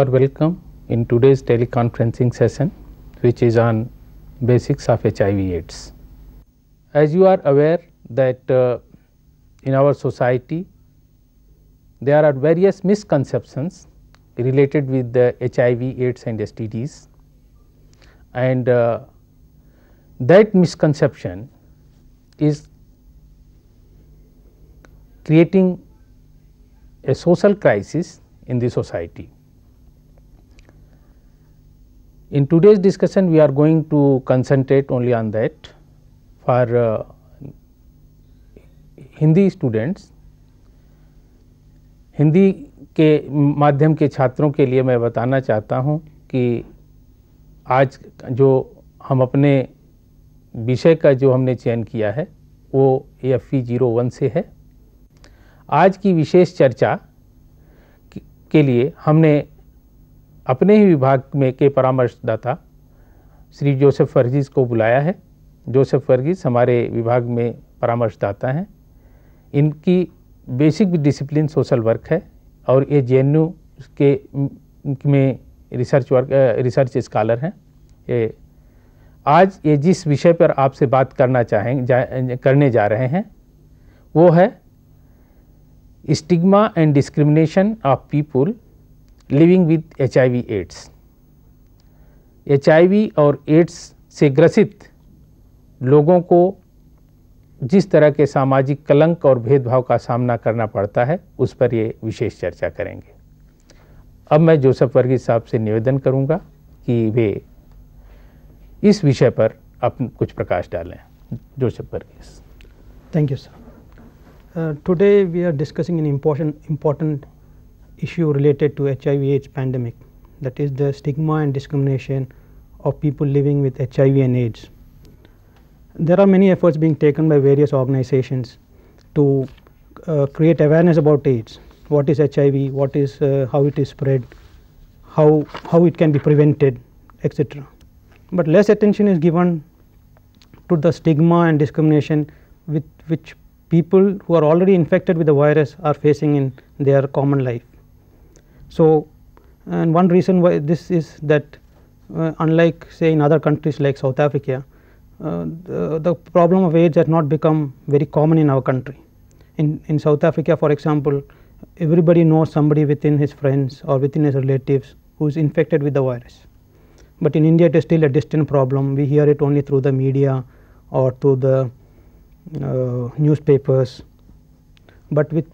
are welcome in today's teleconferencing session which is on basics of HIV AIDS. As you are aware that uh, in our society there are various misconceptions related with the HIV AIDS and STDs and uh, that misconception is creating a social crisis in the society. In today's discussion, we are going to concentrate only on that for uh, Hindi students Hindi के माध्यम के छात्रों के लिए मैं बताना चाहता हूं कि आज जो हम अपने विषय का जो हमने चयन किया है वो एफ ई जीरो वन से है आज की विशेष चर्चा के लिए हमने अपने ही विभाग में के परामर्शदाता श्री जोसेफ फर्जीज को बुलाया है जोसेफ फर्गीज हमारे विभाग में परामर्शदाता हैं इनकी बेसिक डिसिप्लिन सोशल वर्क है और ये जे के में रिसर्च वर्क रिसर्च स्कॉलर हैं ये आज ये जिस विषय पर आपसे बात करना चाहें जा, करने जा रहे हैं वो है stigma and discrimination of people living with H I AIDS H और एड्स से ग्रसित लोगों को जिस तरह के सामाजिक कलंक और भेदभाव का सामना करना पड़ता है उस पर ये विशेष चर्चा करेंगे अब मैं जोसफ वर्गीज साहब से निवेदन करूंगा कि वे इस विषय पर अपन कुछ प्रकाश डालें Joseph Varghese thank you sir today we are discussing an important important issue related to HIV AIDS pandemic that is the stigma and discrimination of people living with HIV and AIDS. There are many efforts being taken by various organizations to uh, create awareness about AIDS, what is HIV, what is uh, how it is spread, how, how it can be prevented, etc. But less attention is given to the stigma and discrimination with which people who are already infected with the virus are facing in their common life. So, and one reason why this is that uh, unlike say in other countries like South Africa, uh, the, the, problem of AIDS has not become very common in our country. In, in South Africa for example, everybody knows somebody within his friends or within his relatives who is infected with the virus. But in India it is still a distant problem, we hear it only through the media or through the uh, newspapers. But with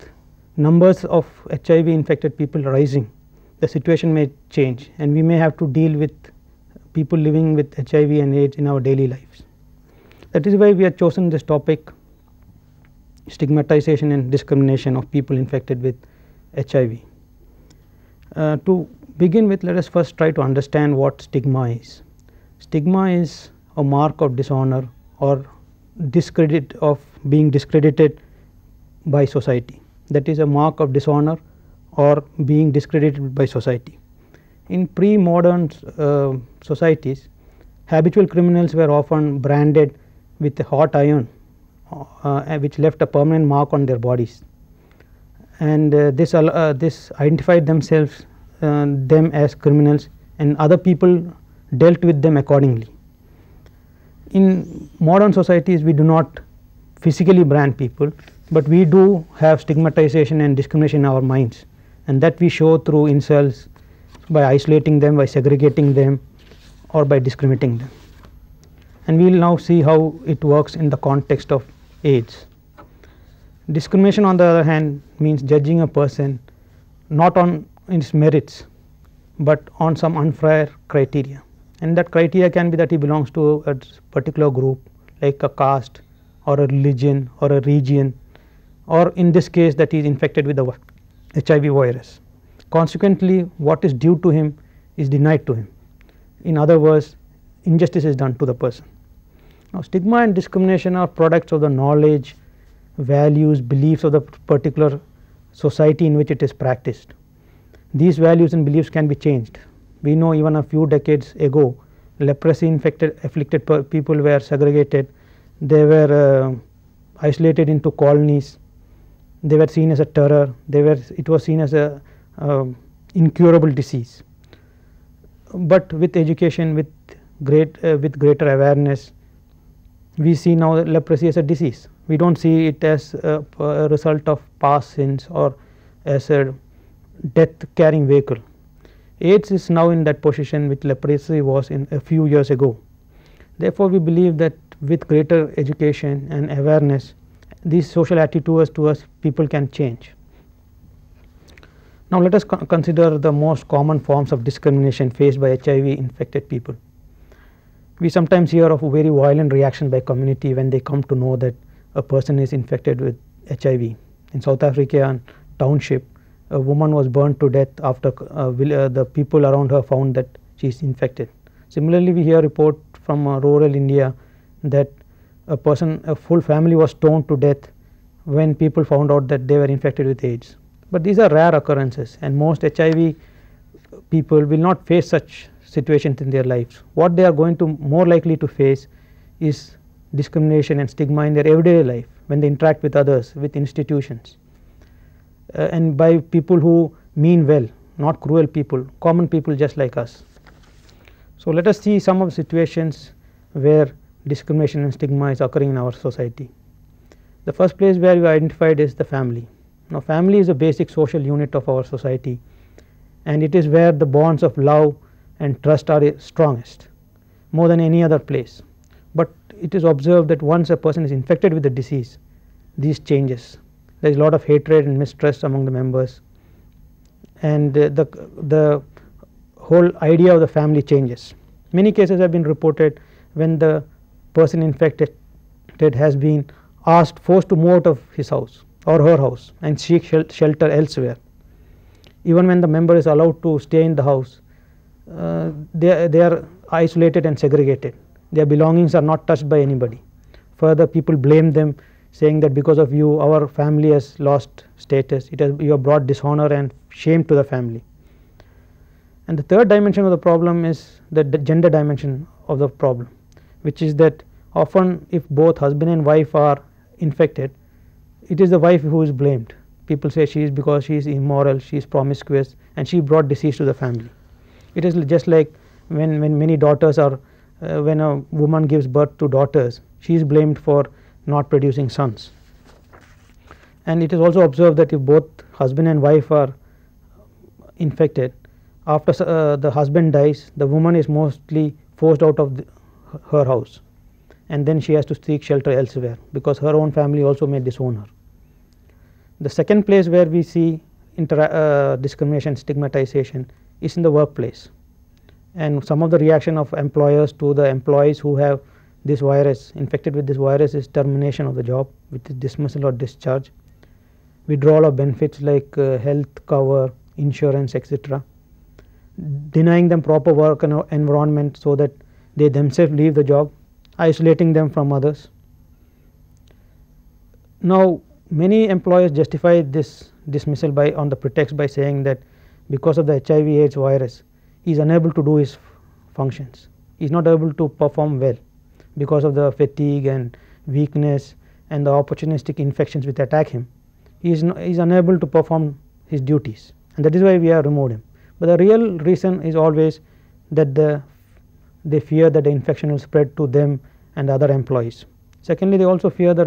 numbers of HIV infected people rising, the situation may change and we may have to deal with people living with HIV and AIDS in our daily lives. That is why we have chosen this topic stigmatization and discrimination of people infected with HIV. Uh, to begin with let us first try to understand what stigma is. Stigma is a mark of dishonor or discredit of being discredited by society that is a mark of dishonor or being discredited by society. In pre-modern uh, societies habitual criminals were often branded with a hot iron uh, uh, which left a permanent mark on their bodies and uh, this, uh, this identified themselves uh, them as criminals and other people dealt with them accordingly. In modern societies we do not physically brand people but we do have stigmatization and discrimination in our minds and that we show through insults by isolating them by segregating them or by discriminating them and we will now see how it works in the context of age. Discrimination on the other hand means judging a person not on its merits, but on some unfair criteria and that criteria can be that he belongs to a particular group like a caste or a religion or a region or in this case that he is infected with the HIV virus. Consequently, what is due to him is denied to him. In other words, injustice is done to the person. Now, stigma and discrimination are products of the knowledge, values, beliefs of the particular society in which it is practiced. These values and beliefs can be changed. We know even a few decades ago, leprosy infected afflicted people were segregated, they were uh, isolated into colonies they were seen as a terror they were it was seen as a uh, incurable disease but with education with great uh, with greater awareness we see now leprosy as a disease we don't see it as a, a result of past sins or as a death carrying vehicle aids is now in that position which leprosy was in a few years ago therefore we believe that with greater education and awareness these social attitudes towards people can change. Now, let us co consider the most common forms of discrimination faced by HIV infected people. We sometimes hear of a very violent reaction by community when they come to know that a person is infected with HIV. In South African township, a woman was burned to death after uh, uh, the people around her found that she is infected. Similarly, we hear report from uh, rural India that a person a full family was stoned to death when people found out that they were infected with AIDS. But these are rare occurrences and most HIV people will not face such situations in their lives. What they are going to more likely to face is discrimination and stigma in their everyday life when they interact with others, with institutions, uh, and by people who mean well, not cruel people, common people just like us. So, let us see some of the situations where discrimination and stigma is occurring in our society. The first place where we identified is the family. Now, family is a basic social unit of our society and it is where the bonds of love and trust are strongest more than any other place. But it is observed that once a person is infected with the disease, these changes. There is a lot of hatred and mistrust among the members and uh, the, the whole idea of the family changes. Many cases have been reported when the person infected has been asked forced to move out of his house or her house and seek shelter elsewhere. Even when the member is allowed to stay in the house, uh, they, they are isolated and segregated. Their belongings are not touched by anybody. Further, people blame them saying that because of you our family has lost status, it has, you have brought dishonor and shame to the family. And the third dimension of the problem is the gender dimension of the problem, which is that often if both husband and wife are infected it is the wife who is blamed people say she is because she is immoral she is promiscuous and she brought disease to the family it is just like when when many daughters are uh, when a woman gives birth to daughters she is blamed for not producing sons and it is also observed that if both husband and wife are infected after uh, the husband dies the woman is mostly forced out of the, her house and then she has to seek shelter elsewhere because her own family also may disown her. The second place where we see uh, discrimination stigmatization is in the workplace and some of the reaction of employers to the employees who have this virus infected with this virus is termination of the job which is dismissal or discharge withdrawal of benefits like uh, health cover insurance etc denying them proper work and environment so that they themselves leave the job isolating them from others. Now, many employers justify this dismissal by on the pretext by saying that because of the HIV AIDS virus he is unable to do his functions, he is not able to perform well because of the fatigue and weakness and the opportunistic infections which attack him, he is, no, he is unable to perform his duties and that is why we have removed him. But the real reason is always that the they fear that the infection will spread to them and other employees. Secondly, they also fear the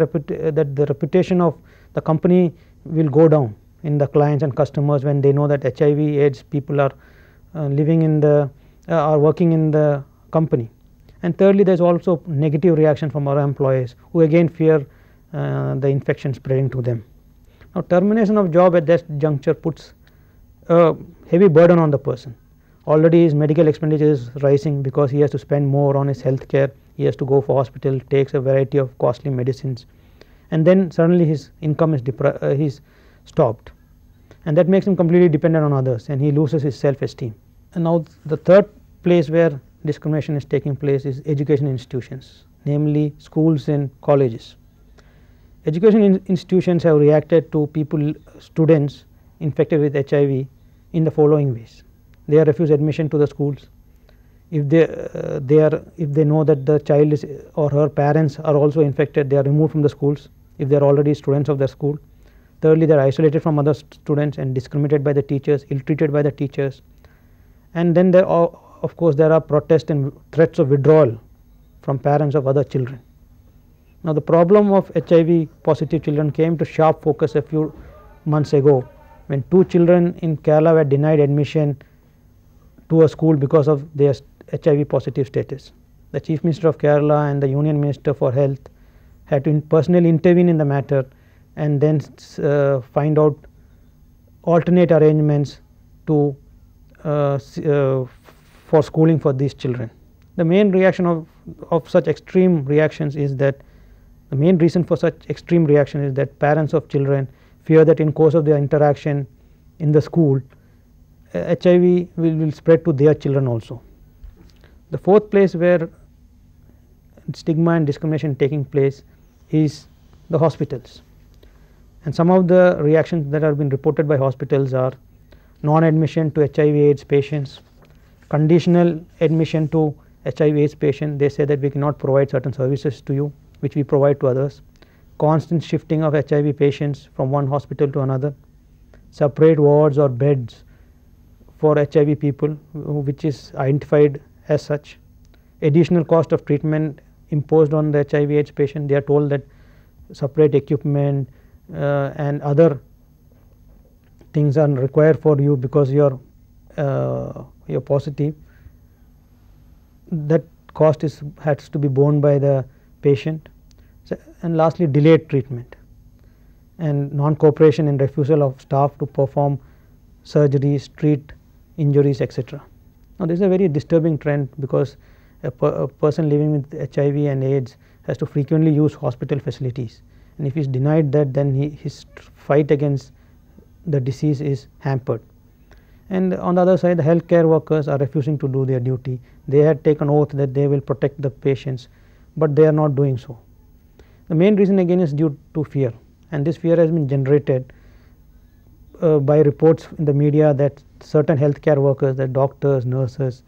that the reputation of the company will go down in the clients and customers when they know that HIV AIDS people are uh, living in the uh, are working in the company. And thirdly, there is also negative reaction from our employees who again fear uh, the infection spreading to them. Now, termination of job at that juncture puts a heavy burden on the person already his medical expenditure is rising because he has to spend more on his health care he has to go for hospital takes a variety of costly medicines and then suddenly his income is uh, he's stopped and that makes him completely dependent on others and he loses his self esteem and now the third place where discrimination is taking place is education institutions namely schools and colleges education in institutions have reacted to people students infected with hiv in the following ways they are refused admission to the schools if they uh, they are if they know that the child is or her parents are also infected they are removed from the schools if they are already students of their school thirdly they are isolated from other students and discriminated by the teachers ill treated by the teachers and then there are of course there are protests and threats of withdrawal from parents of other children now the problem of hiv positive children came to sharp focus a few months ago when two children in kerala were denied admission to a school because of their HIV positive status. The Chief Minister of Kerala and the Union Minister for Health had to in personally intervene in the matter and then uh, find out alternate arrangements to uh, uh, for schooling for these children. The main reaction of, of such extreme reactions is that the main reason for such extreme reaction is that parents of children fear that in course of their interaction in the school HIV will, will spread to their children also. The fourth place where stigma and discrimination taking place is the hospitals and some of the reactions that have been reported by hospitals are non-admission to HIV AIDS patients, conditional admission to HIV AIDS patient they say that we cannot provide certain services to you which we provide to others, constant shifting of HIV patients from one hospital to another, separate wards or beds for HIV people which is identified as such. Additional cost of treatment imposed on the HIV AIDS patient they are told that separate equipment uh, and other things are required for you because you are uh, you're positive that cost is has to be borne by the patient so, and lastly delayed treatment and non cooperation and refusal of staff to perform surgeries treat injuries etc. Now, this is a very disturbing trend because a, per, a, person living with HIV and AIDS has to frequently use hospital facilities and if he is denied that then he, his fight against the disease is hampered. And on the other side the healthcare workers are refusing to do their duty. They had taken oath that they will protect the patients, but they are not doing so. The main reason again is due to fear and this fear has been generated uh, by reports in the media that certain healthcare workers, the doctors, nurses,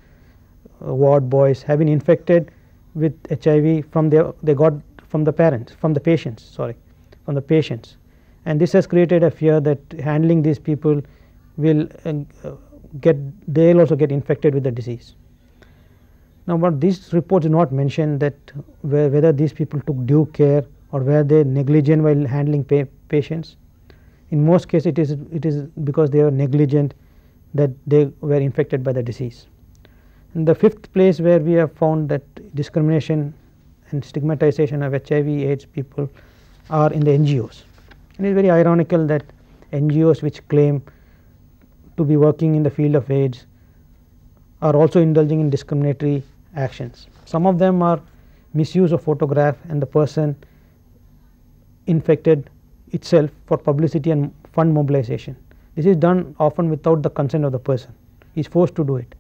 uh, ward boys have been infected with HIV from their they got from the parents, from the patients, sorry, from the patients. And this has created a fear that handling these people will uh, get they'll also get infected with the disease. Now, but these reports do not mention that where, whether these people took due care or were they negligent while handling pa patients. In most cases, it is it is because they are negligent that they were infected by the disease. In the fifth place where we have found that discrimination and stigmatization of HIV AIDS people are in the NGOs. And it is very ironical that NGOs which claim to be working in the field of AIDS are also indulging in discriminatory actions. Some of them are misuse of photograph and the person infected itself for publicity and fund mobilization. This is done often without the consent of the person, he is forced to do it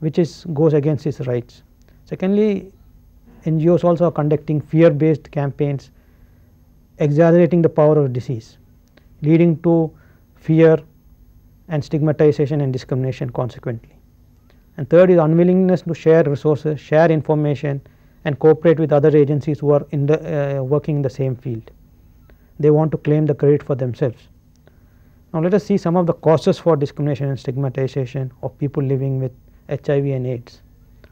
which is goes against his rights. Secondly, NGOs also are conducting fear based campaigns exaggerating the power of disease leading to fear and stigmatization and discrimination consequently. And third is unwillingness to share resources, share information and cooperate with other agencies who are in the, uh, working in the same field. They want to claim the credit for themselves now, let us see some of the causes for discrimination and stigmatization of people living with HIV and AIDS.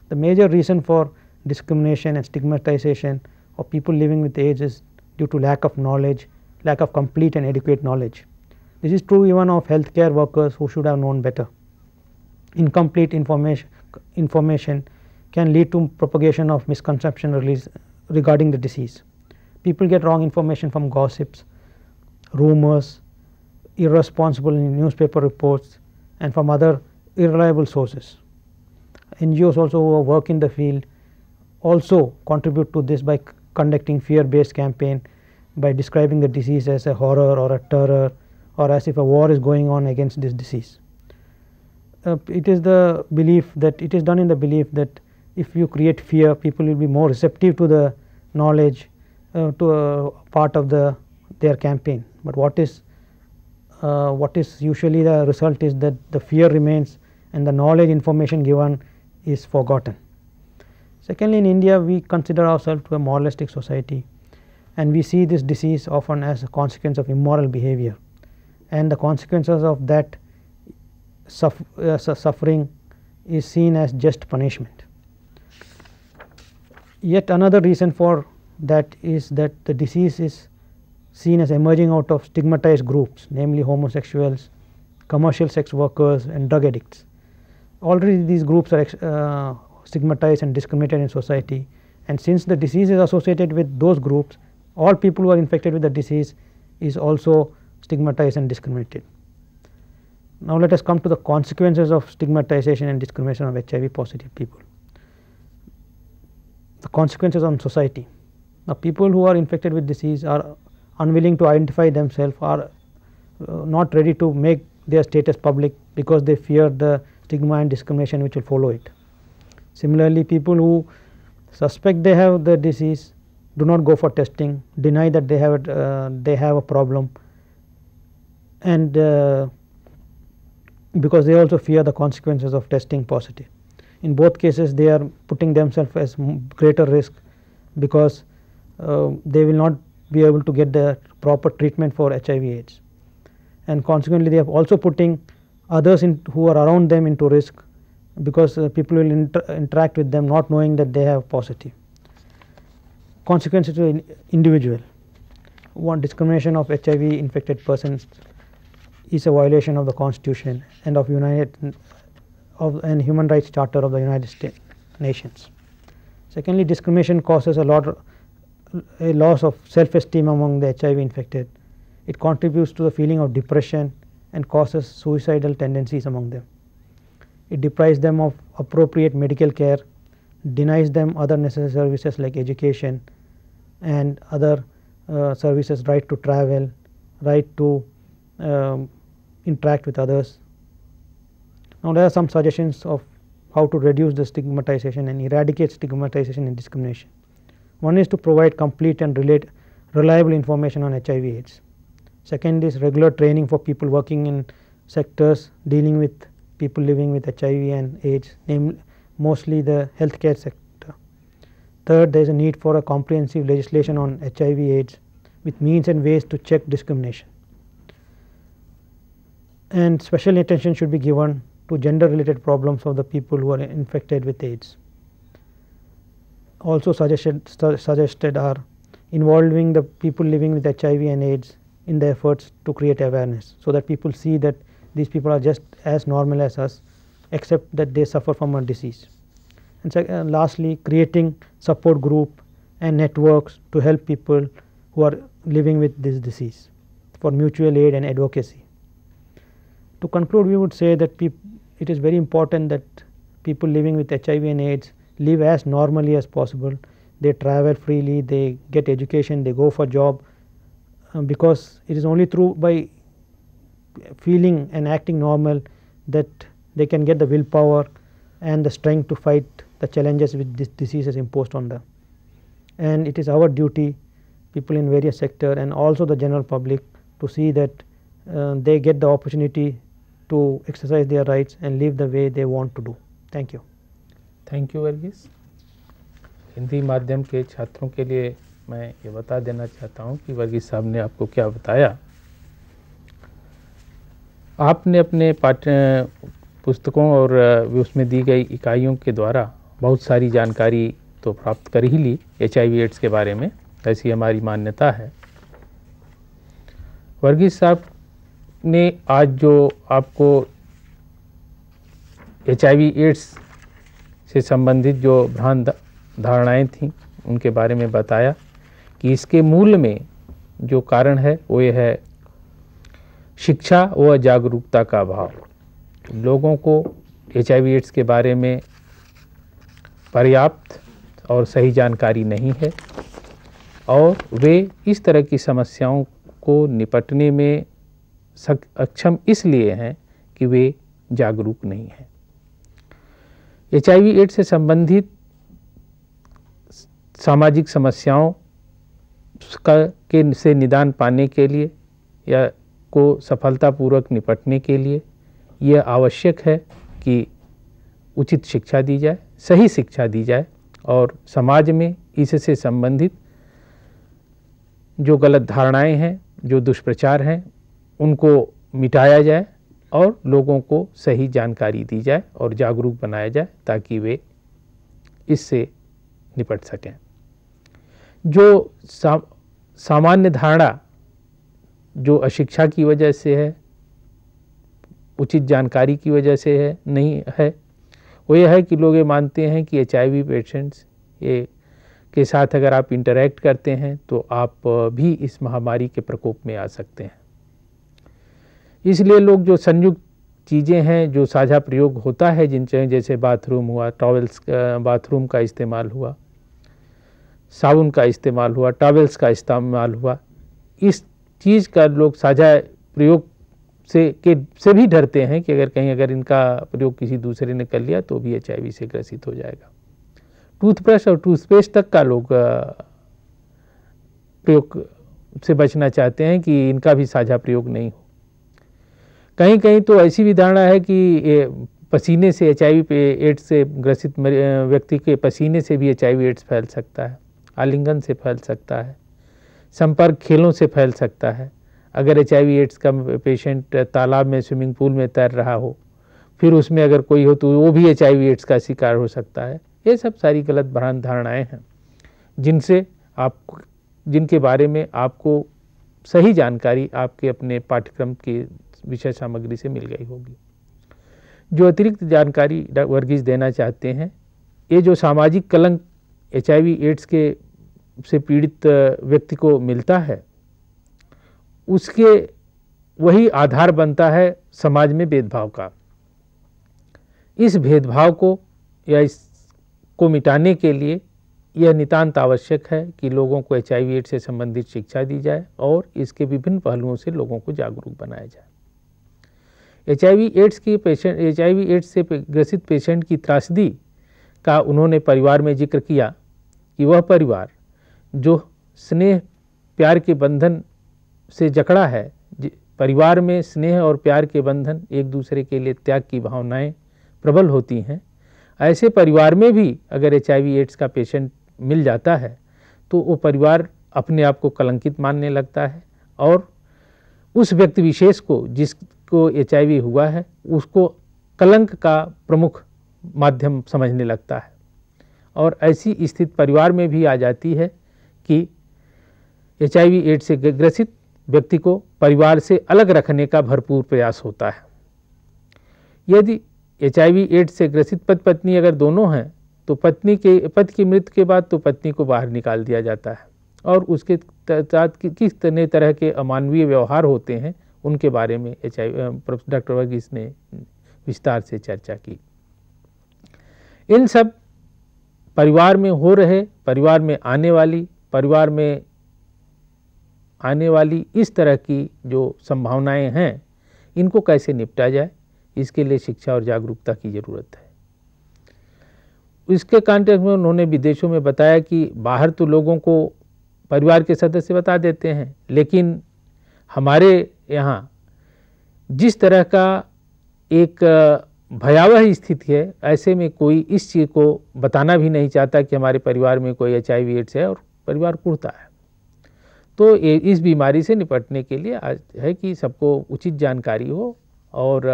The major reason for discrimination and stigmatization of people living with AIDS is due to lack of knowledge, lack of complete and adequate knowledge. This is true even of healthcare workers who should have known better. Incomplete information, information can lead to propagation of misconception regarding the disease. People get wrong information from gossips, rumors, irresponsible in newspaper reports and from other unreliable sources. NGOs also who work in the field also contribute to this by conducting fear based campaign by describing the disease as a horror or a terror or as if a war is going on against this disease. Uh, it is the belief that it is done in the belief that if you create fear people will be more receptive to the knowledge uh, to uh, part of the their campaign, but what is uh, what is usually the result is that the fear remains and the knowledge information given is forgotten. Secondly, in India we consider ourselves to a moralistic society and we see this disease often as a consequence of immoral behavior and the consequences of that uh, suffering is seen as just punishment. Yet another reason for that is that the disease is seen as emerging out of stigmatized groups namely homosexuals, commercial sex workers and drug addicts. Already these groups are uh, stigmatized and discriminated in society and since the disease is associated with those groups all people who are infected with the disease is also stigmatized and discriminated. Now, let us come to the consequences of stigmatization and discrimination of HIV positive people. The consequences on society. Now, people who are infected with disease are unwilling to identify themselves or uh, not ready to make their status public because they fear the stigma and discrimination which will follow it. Similarly, people who suspect they have the disease do not go for testing, deny that they have uh, they have a problem, and uh, because they also fear the consequences of testing positive. In both cases, they are putting themselves as greater risk because uh, they will not be able to get the proper treatment for HIV AIDS and consequently they are also putting others in, who are around them into risk because uh, people will inter interact with them not knowing that they have positive. Consequences to in individual one discrimination of HIV infected persons is a violation of the constitution and of United of and human rights charter of the United States nations. Secondly discrimination causes a lot a loss of self esteem among the HIV infected. It contributes to the feeling of depression and causes suicidal tendencies among them. It deprives them of appropriate medical care, denies them other necessary services like education and other uh, services, right to travel, right to um, interact with others. Now, there are some suggestions of how to reduce the stigmatization and eradicate stigmatization and discrimination. One is to provide complete and relate reliable information on HIV AIDS. Second is regular training for people working in sectors dealing with people living with HIV and AIDS, namely mostly the healthcare sector. Third, there is a need for a comprehensive legislation on HIV AIDS with means and ways to check discrimination. And special attention should be given to gender related problems of the people who are infected with AIDS also suggested su suggested are involving the people living with HIV and AIDS in the efforts to create awareness. So, that people see that these people are just as normal as us except that they suffer from a disease. And uh, lastly, creating support group and networks to help people who are living with this disease for mutual aid and advocacy. To conclude, we would say that it is very important that people living with HIV and AIDS live as normally as possible they travel freely they get education they go for job um, because it is only through by feeling and acting normal that they can get the willpower and the strength to fight the challenges which this disease has imposed on them and it is our duty people in various sector and also the general public to see that uh, they get the opportunity to exercise their rights and live the way they want to do. Thank you. Thank you Varghese Hindi माध्यम के छात्रों के लिए मैं ये बता देना चाहता हूँ कि वर्गीस साहब ने आपको क्या बताया आपने अपने पाठ्य पुस्तकों और उसमें दी गई इकाइयों के द्वारा बहुत सारी जानकारी तो प्राप्त कर ही ली एच एड्स के बारे में ऐसी हमारी मान्यता है वर्गीस साहब ने आज जो आपको एच एड्स से संबंधित जो भ्रांत धारणाएं थीं उनके बारे में बताया कि इसके मूल में जो कारण है वो ये है शिक्षा व जागरूकता का अभाव लोगों को एच एड्स के बारे में पर्याप्त और सही जानकारी नहीं है और वे इस तरह की समस्याओं को निपटने में सक्षम इसलिए हैं कि वे जागरूक नहीं हैं एच एड से संबंधित सामाजिक समस्याओं का के से निदान पाने के लिए या को सफलतापूर्वक निपटने के लिए यह आवश्यक है कि उचित शिक्षा दी जाए सही शिक्षा दी जाए और समाज में इससे संबंधित जो गलत धारणाएं हैं जो दुष्प्रचार हैं उनको मिटाया जाए और लोगों को सही जानकारी दी जाए और जागरूक बनाया जाए ताकि वे इससे निपट सकें जो सा, सामान्य धारणा जो अशिक्षा की वजह से है उचित जानकारी की वजह से है नहीं है वो यह है कि लोग ये मानते हैं कि एच पेशेंट्स ये के साथ अगर आप इंटरेक्ट करते हैं तो आप भी इस महामारी के प्रकोप में आ सकते हैं इसलिए लोग जो संयुक्त चीज़ें हैं जो साझा प्रयोग होता है जिन जैसे बाथरूम हुआ टॉवल्स बाथरूम का इस्तेमाल हुआ साबुन का इस्तेमाल हुआ टॉवल्स का इस्तेमाल हुआ इस चीज़ का लोग साझा प्रयोग से के से भी डरते हैं कि अगर कहीं अगर इनका प्रयोग किसी दूसरे ने कर लिया तो भी एच से ग्रसित हो जाएगा टूथब्रश और टूथपेस्ट तक का लोग प्रयोग से बचना चाहते हैं कि इनका भी साझा प्रयोग नहीं हो कहीं कहीं तो ऐसी भी धारणा है कि पसीने से एच आई एड्स से ग्रसित व्यक्ति के पसीने से भी एच आई एड्स फैल सकता है आलिंगन से फैल सकता है संपर्क खेलों से फैल सकता है अगर एच आई एड्स का पेशेंट तालाब में स्विमिंग पूल में तैर रहा हो फिर उसमें अगर कोई हो तो वो भी एच आई एड्स का शिकार हो सकता है ये सब सारी गलत भ्रांत धारणाएँ हैं जिनसे आप जिनके बारे में आपको सही जानकारी आपके अपने पाठ्यक्रम के विषय सामग्री से मिल गई होगी जो अतिरिक्त जानकारी वर्गीज देना चाहते हैं ये जो सामाजिक कलंक एच एड्स के से पीड़ित व्यक्ति को मिलता है उसके वही आधार बनता है समाज में भेदभाव का इस भेदभाव को या इस को मिटाने के लिए यह नितांत आवश्यक है कि लोगों को एच आई से संबंधित शिक्षा दी जाए और इसके विभिन्न पहलुओं से लोगों को जागरूक बनाया जाए एच एड्स की पेशेंट एच एड्स से ग्रसित पेशेंट की त्रासदी का उन्होंने परिवार में जिक्र किया कि वह परिवार जो स्नेह प्यार के बंधन से जकड़ा है परिवार में स्नेह और प्यार के बंधन एक दूसरे के लिए त्याग की भावनाएं प्रबल होती हैं ऐसे परिवार में भी अगर एच एड्स का पेशेंट मिल जाता है तो वो परिवार अपने आप को कलंकित मानने लगता है और उस व्यक्ति विशेष को जिस को एच हुआ है उसको कलंक का प्रमुख माध्यम समझने लगता है और ऐसी स्थिति परिवार में भी आ जाती है कि एच आई एड से ग्रसित व्यक्ति को परिवार से अलग रखने का भरपूर प्रयास होता है यदि एच आई एड से ग्रसित पति पत्नी अगर दोनों हैं तो पत्नी के पति की मृत्यु के बाद तो पत्नी को बाहर निकाल दिया जाता है और उसके साथ किस तरह के अमानवीय व्यवहार होते हैं उनके बारे में एच डॉक्टर वर्गीस ने विस्तार से चर्चा की इन सब परिवार में हो रहे परिवार में आने वाली परिवार में आने वाली इस तरह की जो संभावनाएं हैं इनको कैसे निपटा जाए इसके लिए शिक्षा और जागरूकता की ज़रूरत है इसके कांटेक्ट में उन्होंने विदेशों में बताया कि बाहर तो लोगों को परिवार के सदस्य बता देते हैं लेकिन हमारे यहाँ जिस तरह का एक भयावह स्थिति है ऐसे में कोई इस चीज़ को बताना भी नहीं चाहता कि हमारे परिवार में कोई एच आई एड्स है और परिवार कुड़ता है तो इस बीमारी से निपटने के लिए आज है कि सबको उचित जानकारी हो और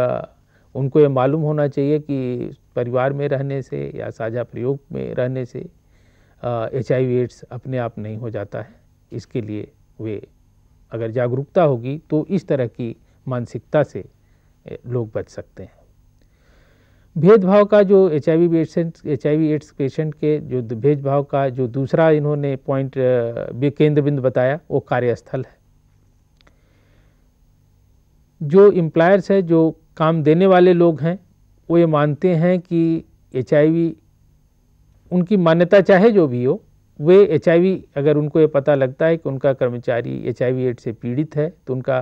उनको ये मालूम होना चाहिए कि परिवार में रहने से या साझा प्रयोग में रहने से एच आई एड्स अपने आप नहीं हो जाता है इसके लिए वे अगर जागरूकता होगी तो इस तरह की मानसिकता से लोग बच सकते हैं भेदभाव का जो H I patient H I AIDS patient के जो भेदभाव का जो दूसरा इन्होंने पॉइंट केंद्र बिंदु बताया वो कार्यस्थल है जो एम्प्लायर्स है जो काम देने वाले लोग हैं वो ये मानते हैं कि एच उनकी मान्यता चाहे जो भी हो वे एच अगर उनको ये पता लगता है कि उनका कर्मचारी एच एड से पीड़ित है तो उनका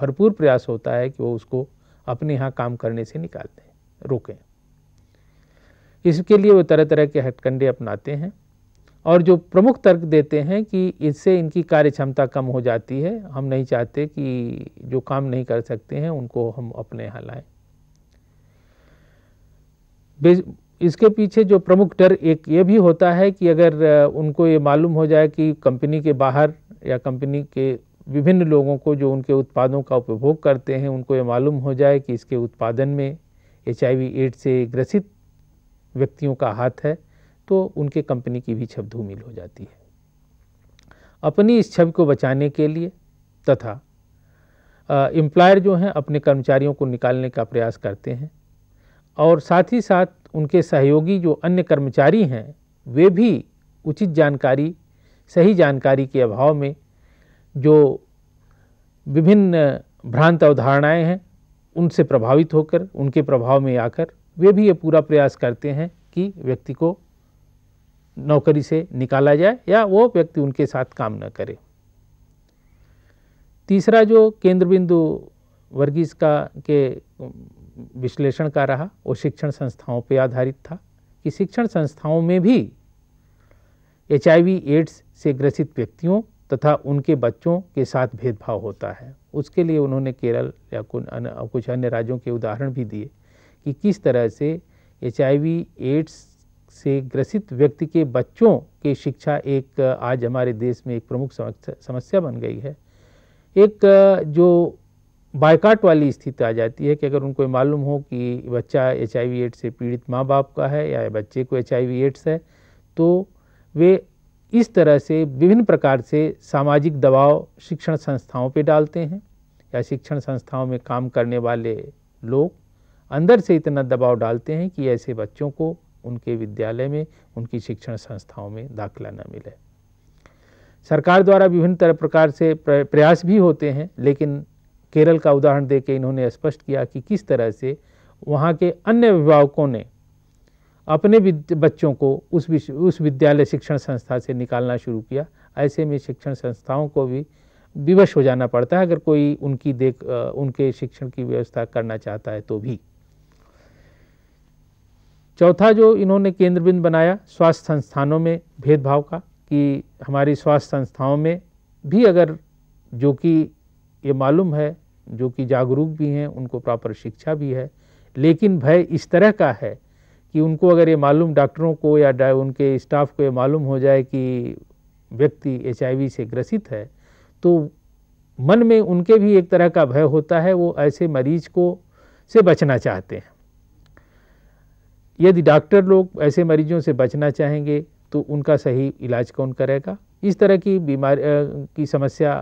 भरपूर प्रयास होता है कि वो उसको अपने यहाँ काम करने से निकाल दें रोकें इसके लिए वो तरह तरह के हटकंडे अपनाते हैं और जो प्रमुख तर्क देते हैं कि इससे इनकी कार्य क्षमता कम हो जाती है हम नहीं चाहते कि जो काम नहीं कर सकते हैं उनको हम अपने यहाँ लाएँ इसके पीछे जो प्रमुख डर एक ये भी होता है कि अगर उनको ये मालूम हो जाए कि कंपनी के बाहर या कंपनी के विभिन्न लोगों को जो उनके उत्पादों का उपभोग करते हैं उनको ये मालूम हो जाए कि इसके उत्पादन में एच आई एड्स से ग्रसित व्यक्तियों का हाथ है तो उनके कंपनी की भी छब धूमिल हो जाती है अपनी इस छवि को बचाने के लिए तथा एम्प्लॉयर जो हैं अपने कर्मचारियों को निकालने का प्रयास करते हैं और साथ ही साथ उनके सहयोगी जो अन्य कर्मचारी हैं वे भी उचित जानकारी सही जानकारी के अभाव में जो विभिन्न भ्रांत अवधारणाएँ हैं उनसे प्रभावित होकर उनके प्रभाव में आकर वे भी ये पूरा प्रयास करते हैं कि व्यक्ति को नौकरी से निकाला जाए या वो व्यक्ति उनके साथ काम न करे तीसरा जो केंद्र बिंदु वर्गीज का के विश्लेषण का रहा वो शिक्षण संस्थाओं पर आधारित था कि शिक्षण संस्थाओं में भी एच एड्स से ग्रसित व्यक्तियों तथा उनके बच्चों के साथ भेदभाव होता है उसके लिए उन्होंने केरल या कुछ अन्य राज्यों के उदाहरण भी दिए कि किस तरह से एच एड्स से ग्रसित व्यक्ति के बच्चों की शिक्षा एक आज हमारे देश में एक प्रमुख समस्या बन गई है एक जो बायकाट वाली स्थिति आ जाती है कि अगर उनको मालूम हो कि बच्चा एच आई एड्स से पीड़ित माँ बाप का है या बच्चे को एच आई एड्स है तो वे इस तरह से विभिन्न प्रकार से सामाजिक दबाव शिक्षण संस्थाओं पर डालते हैं या शिक्षण संस्थाओं में काम करने वाले लोग अंदर से इतना दबाव डालते हैं कि ऐसे बच्चों को उनके विद्यालय में उनकी शिक्षण संस्थाओं में दाखिला न मिले सरकार द्वारा विभिन्न तरह प्रकार से प्रयास भी होते हैं लेकिन केरल का उदाहरण दे के इन्होंने स्पष्ट किया कि किस तरह से वहाँ के अन्य अभिभावकों ने अपने बच्चों को उस उस विद्यालय शिक्षण संस्था से निकालना शुरू किया ऐसे में शिक्षण संस्थाओं को भी विवश हो जाना पड़ता है अगर कोई उनकी देख उनके शिक्षण की व्यवस्था करना चाहता है तो भी चौथा जो इन्होंने केंद्र बिंद बनाया स्वास्थ्य संस्थानों में भेदभाव का कि हमारी स्वास्थ्य संस्थाओं में भी अगर जो कि ये मालूम है जो कि जागरूक भी हैं उनको प्रॉपर शिक्षा भी है लेकिन भय इस तरह का है कि उनको अगर ये मालूम डॉक्टरों को या उनके स्टाफ को ये मालूम हो जाए कि व्यक्ति एच से ग्रसित है तो मन में उनके भी एक तरह का भय होता है वो ऐसे मरीज को से बचना चाहते हैं यदि डॉक्टर लोग ऐसे मरीजों से बचना चाहेंगे तो उनका सही इलाज कौन करेगा इस तरह की बीमारी की समस्या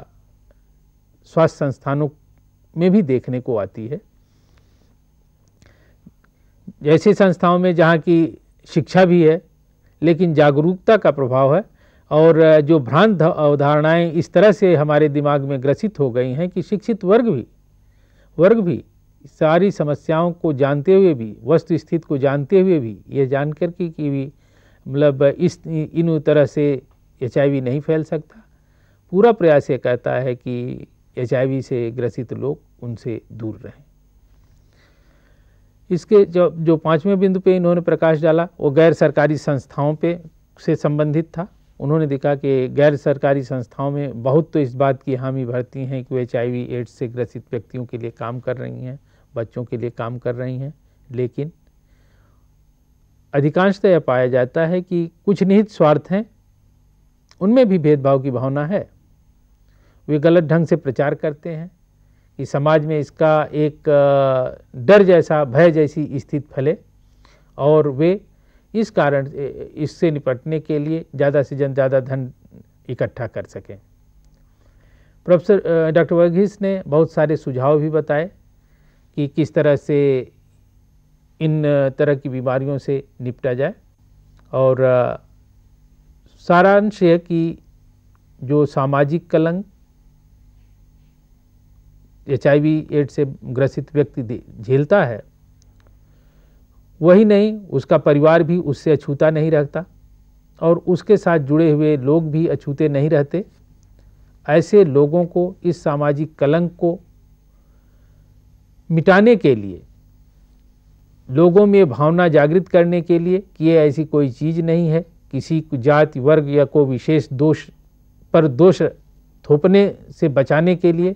स्वास्थ्य संस्थानों में भी देखने को आती है ऐसी संस्थाओं में जहाँ की शिक्षा भी है लेकिन जागरूकता का प्रभाव है और जो भ्रांत अवधारणाएं इस तरह से हमारे दिमाग में ग्रसित हो गई हैं कि शिक्षित वर्ग भी वर्ग भी सारी समस्याओं को जानते हुए भी वस्तु स्थिति को जानते हुए भी ये जानकर के कि भी मतलब इस इन तरह से एच नहीं फैल सकता पूरा प्रयास ये कहता है कि एच से ग्रसित लोग उनसे दूर रहें इसके जो जो पाँचवें बिंदु पे इन्होंने प्रकाश डाला वो गैर सरकारी संस्थाओं पे से संबंधित था उन्होंने देखा कि गैर सरकारी संस्थाओं में बहुत तो इस बात की हामी भरती हैं कि वो एच एड्स से ग्रसित व्यक्तियों के लिए काम कर रही हैं बच्चों के लिए काम कर रही हैं लेकिन अधिकांशतः यह पाया जाता है कि कुछ निहित स्वार्थ हैं उनमें भी भेदभाव की भावना है वे गलत ढंग से प्रचार करते हैं कि समाज में इसका एक डर जैसा भय जैसी स्थिति फैले और वे इस कारण इससे निपटने के लिए ज़्यादा से ज़्यादा धन इकट्ठा कर सकें प्रोफेसर डॉक्टर वर्गीस ने बहुत सारे सुझाव भी बताए कि किस तरह से इन तरह की बीमारियों से निपटा जाए और सारांश है कि जो सामाजिक कलंक एच एड से ग्रसित व्यक्ति झेलता है वही नहीं उसका परिवार भी उससे अछूता नहीं रहता और उसके साथ जुड़े हुए लोग भी अछूते नहीं रहते ऐसे लोगों को इस सामाजिक कलंक को मिटाने के लिए लोगों में भावना जागृत करने के लिए कि ये ऐसी कोई चीज़ नहीं है किसी जाति वर्ग या कोई विशेष दोष पर दोष थोपने से बचाने के लिए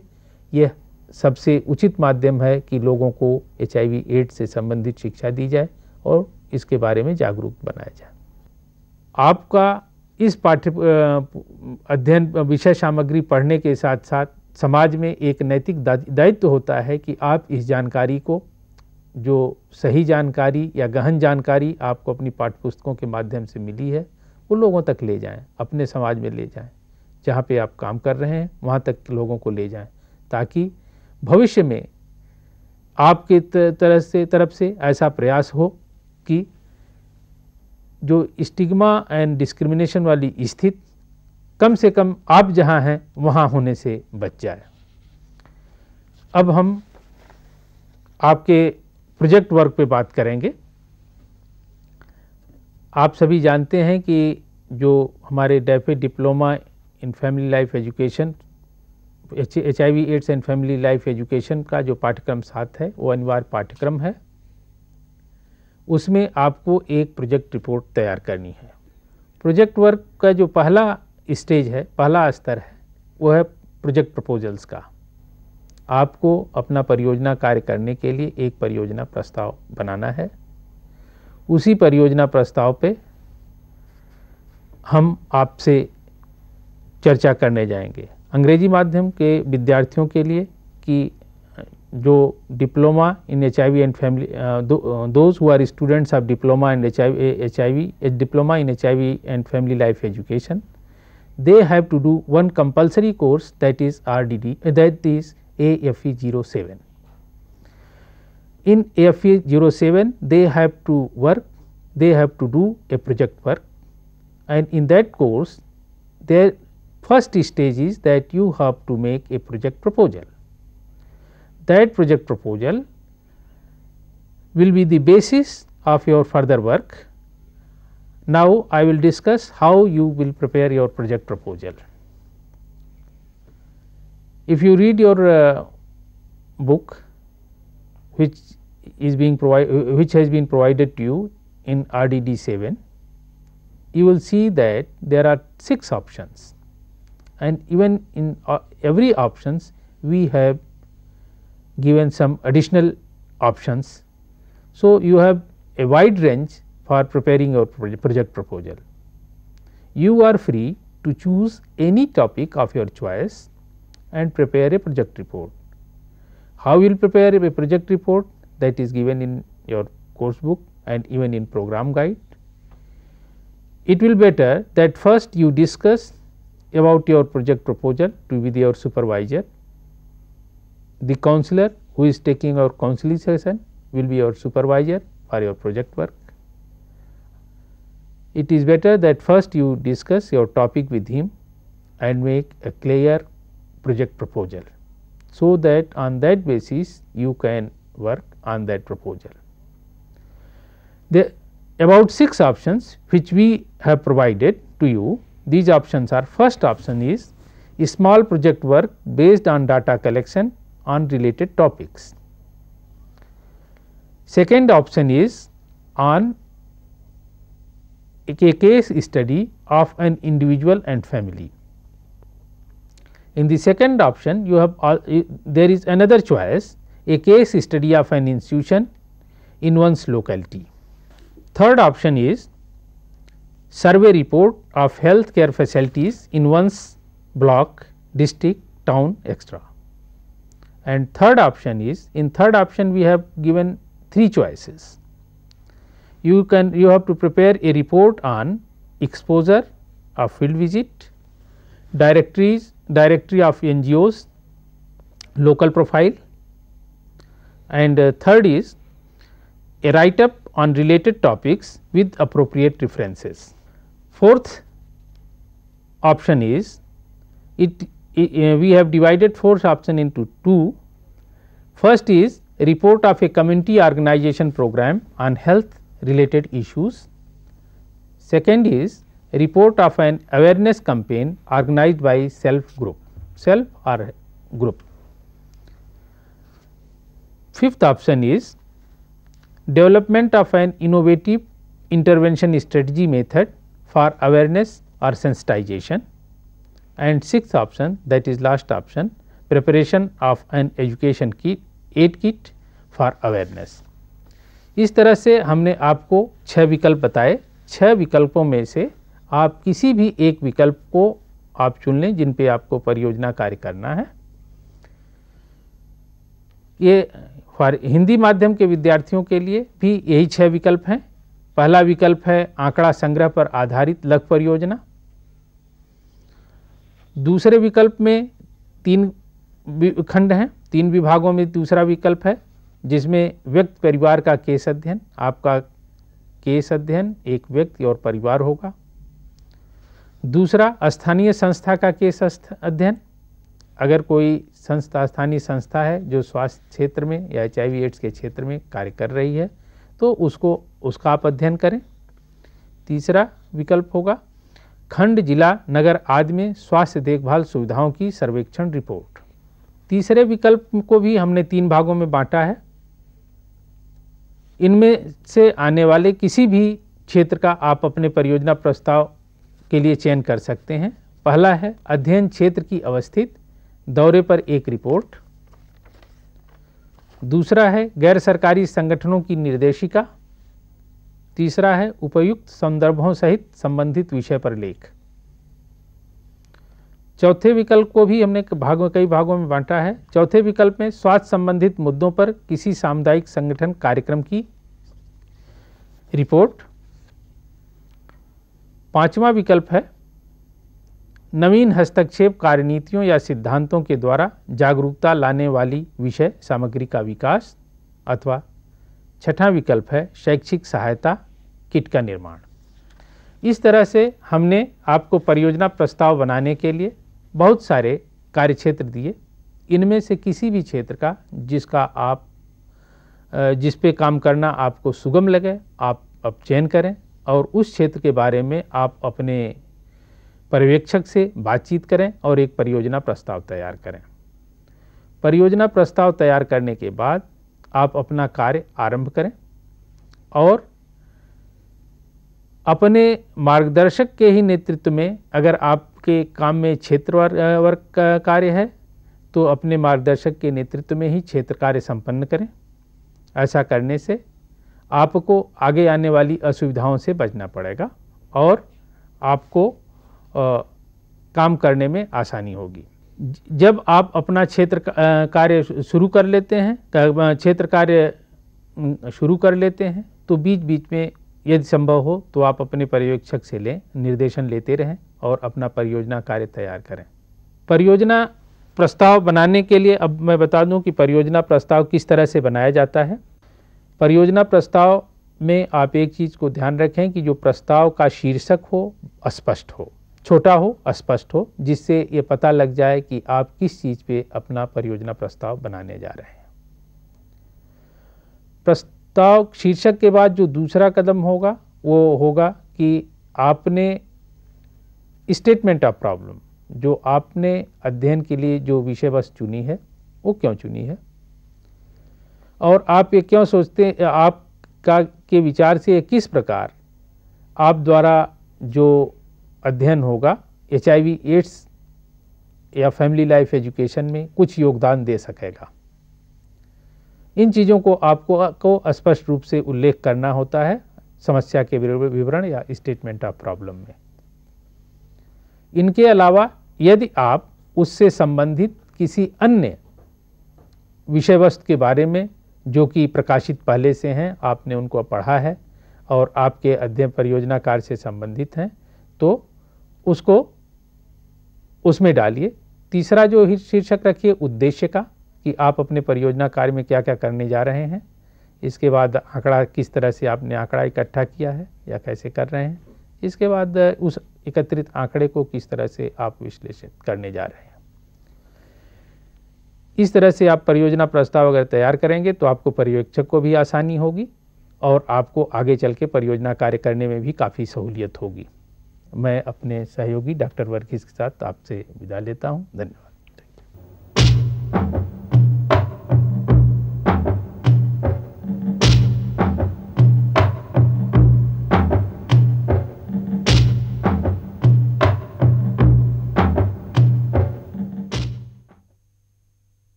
यह सबसे उचित माध्यम है कि लोगों को एच आई से संबंधित शिक्षा दी जाए और इसके बारे में जागरूक बनाया जाए आपका इस पाठ्य अध्ययन विषय सामग्री पढ़ने के साथ साथ समाज में एक नैतिक दायित्व होता है कि आप इस जानकारी को जो सही जानकारी या गहन जानकारी आपको अपनी पाठ्यपुस्तकों के माध्यम से मिली है वो लोगों तक ले जाएं अपने समाज में ले जाएं जहाँ पे आप काम कर रहे हैं वहाँ तक लोगों को ले जाएं ताकि भविष्य में आपके तरह से तरफ से ऐसा प्रयास हो कि जो स्टिग्मा एंड डिस्क्रिमिनेशन वाली स्थिति कम से कम आप जहाँ हैं वहाँ होने से बच जाए अब हम आपके प्रोजेक्ट वर्क पे बात करेंगे आप सभी जानते हैं कि जो हमारे डेफे diploma in family life education H I V AIDS and family life education का जो पाठ्यक्रम सात है वो अनिवार्य पाठ्यक्रम है उसमें आपको एक प्रोजेक्ट रिपोर्ट तैयार करनी है प्रोजेक्ट वर्क का जो पहला स्टेज है पहला स्तर है वो है प्रोजेक्ट प्रपोजल्स का आपको अपना परियोजना कार्य करने के लिए एक परियोजना प्रस्ताव बनाना है उसी परियोजना प्रस्ताव पे हम आपसे चर्चा करने जाएंगे अंग्रेजी माध्यम के विद्यार्थियों के लिए कि जो diploma in H I V and family those who students of diploma in H I H I V H diploma in H I V and family life education they have to do one compulsory course that is R D D that is A F E zero seven in A F E zero seven they have to work they have to do a project work and in that course there First stage is that you have to make a project proposal. That project proposal will be the basis of your further work. Now, I will discuss how you will prepare your project proposal. If you read your uh, book which is being provided which has been provided to you in RDD 7, you will see that there are 6 options and even in uh, every options we have given some additional options. So, you have a wide range for preparing your project proposal. You are free to choose any topic of your choice and prepare a project report. How you will prepare a project report that is given in your course book and even in program guide. It will better that first you discuss about your project proposal to be your supervisor. The counselor who is taking our counseling session will be your supervisor for your project work. It is better that first you discuss your topic with him and make a clear project proposal. So, that on that basis you can work on that proposal. The about 6 options which we have provided to you these options are first option is small project work based on data collection on related topics. Second option is on a case study of an individual and family. In the second option you have all, there is another choice a case study of an institution in one's locality. Third option is survey report of healthcare facilities in one's block, district, town extra. And third option is in third option we have given three choices. You can you have to prepare a report on exposure of field visit, directories directory of NGOs, local profile and uh, third is a write up on related topics with appropriate references. Fourth option is it, it we have divided fourth option into two. First is report of a community organization program on health related issues. Second is report of an awareness campaign organized by self group, self or group. Fifth option is development of an innovative intervention strategy method for awareness or sensitization and sixth option that is last option preparation of an education kit aid kit for awareness इस तरह से हमने आपको छह विकल्प बताए छह विकल्पों में से आप किसी भी एक विकल्प को आप चुन लें जिन पे आपको परियोजना कार्य करना है ये हिंदी माध्यम के विद्यार्थियों के लिए भी यही छह विकल्प हैं पहला विकल्प है आंकड़ा संग्रह पर आधारित लघु परियोजना दूसरे विकल्प में तीन खंड हैं तीन विभागों में दूसरा विकल्प है जिसमें व्यक्ति परिवार का केस अध्ययन आपका केस अध्ययन एक व्यक्ति और परिवार होगा दूसरा स्थानीय संस्था का केस अध्ययन अगर कोई संस्था स्थानीय संस्था है जो स्वास्थ्य क्षेत्र में या एच एड्स के क्षेत्र में कार्य कर रही है तो उसको उसका आप अध्ययन करें तीसरा विकल्प होगा खंड जिला नगर आदि में स्वास्थ्य देखभाल सुविधाओं की सर्वेक्षण रिपोर्ट तीसरे विकल्प को भी हमने तीन भागों में बांटा है इनमें से आने वाले किसी भी क्षेत्र का आप अपने परियोजना प्रस्ताव के लिए चयन कर सकते हैं पहला है अध्ययन क्षेत्र की अवस्थित दौरे पर एक रिपोर्ट दूसरा है गैर सरकारी संगठनों की निर्देशिका तीसरा है उपयुक्त संदर्भों सहित संबंधित विषय पर लेख चौथे विकल्प को भी हमने भाग कई भागों में बांटा है चौथे विकल्प में स्वास्थ्य संबंधित मुद्दों पर किसी सामुदायिक संगठन कार्यक्रम की रिपोर्ट पांचवा विकल्प है नवीन हस्तक्षेप कार्यनीतियों या सिद्धांतों के द्वारा जागरूकता लाने वाली विषय सामग्री का विकास अथवा छठा विकल्प है शैक्षिक सहायता किट का निर्माण इस तरह से हमने आपको परियोजना प्रस्ताव बनाने के लिए बहुत सारे कार्यक्षेत्र दिए इनमें से किसी भी क्षेत्र का जिसका आप जिस पे काम करना आपको सुगम लगे आप अब चयन करें और उस क्षेत्र के बारे में आप अपने पर्यवेक्षक से बातचीत करें और एक परियोजना प्रस्ताव तैयार करें परियोजना प्रस्ताव तैयार करने के बाद आप अपना कार्य आरंभ करें और अपने मार्गदर्शक के ही नेतृत्व में अगर आपके काम में क्षेत्र वर्ग का कार्य है तो अपने मार्गदर्शक के नेतृत्व में ही क्षेत्र कार्य संपन्न करें ऐसा करने से आपको आगे आने वाली असुविधाओं से बचना पड़ेगा और आपको काम करने में आसानी होगी जब आप अपना क्षेत्र कार्य शुरू कर लेते हैं क्षेत्र कार्य शुरू कर लेते हैं तो बीच बीच में यदि संभव हो तो आप अपने पर्यवेक्षक से लें निर्देशन लेते रहें और अपना परियोजना कार्य तैयार करें परियोजना प्रस्ताव बनाने के लिए अब मैं बता दूं कि परियोजना प्रस्ताव किस तरह से बनाया जाता है परियोजना प्रस्ताव में आप एक चीज़ को ध्यान रखें कि जो प्रस्ताव का शीर्षक हो स्पष्ट हो छोटा हो स्पष्ट हो जिससे ये पता लग जाए कि आप किस चीज़ पे अपना परियोजना प्रस्ताव बनाने जा रहे हैं प्रस्ताव शीर्षक के बाद जो दूसरा कदम होगा वो होगा कि आपने स्टेटमेंट ऑफ प्रॉब्लम जो आपने अध्ययन के लिए जो विषय वस्तु चुनी है वो क्यों चुनी है और आप ये क्यों सोचते हैं आपका के विचार से किस प्रकार आप द्वारा जो अध्ययन होगा एच एड्स या फैमिली लाइफ एजुकेशन में कुछ योगदान दे सकेगा इन चीज़ों को आपको को स्पष्ट रूप से उल्लेख करना होता है समस्या के विवरण या स्टेटमेंट ऑफ प्रॉब्लम में इनके अलावा यदि आप उससे संबंधित किसी अन्य विषय वस्तु के बारे में जो कि प्रकाशित पहले से हैं आपने उनको पढ़ा है और आपके अध्ययन परियोजना कार्य से संबंधित हैं तो उसको उसमें डालिए तीसरा जो शीर्षक रखिए उद्देश्य का कि आप अपने परियोजना कार्य में क्या क्या करने जा रहे हैं इसके बाद आंकड़ा किस तरह से आपने आंकड़ा इकट्ठा किया है या कैसे कर रहे हैं इसके बाद उस एकत्रित आंकड़े को किस तरह से आप विश्लेषित करने जा रहे हैं इस तरह से आप परियोजना प्रस्ताव अगर तैयार करेंगे तो आपको पर्यवेक्षक को भी आसानी होगी और आपको आगे चल के परियोजना कार्य करने में भी काफ़ी सहूलियत होगी मैं अपने सहयोगी डॉक्टर वर्गीज के साथ आपसे विदा लेता हूँ धन्यवाद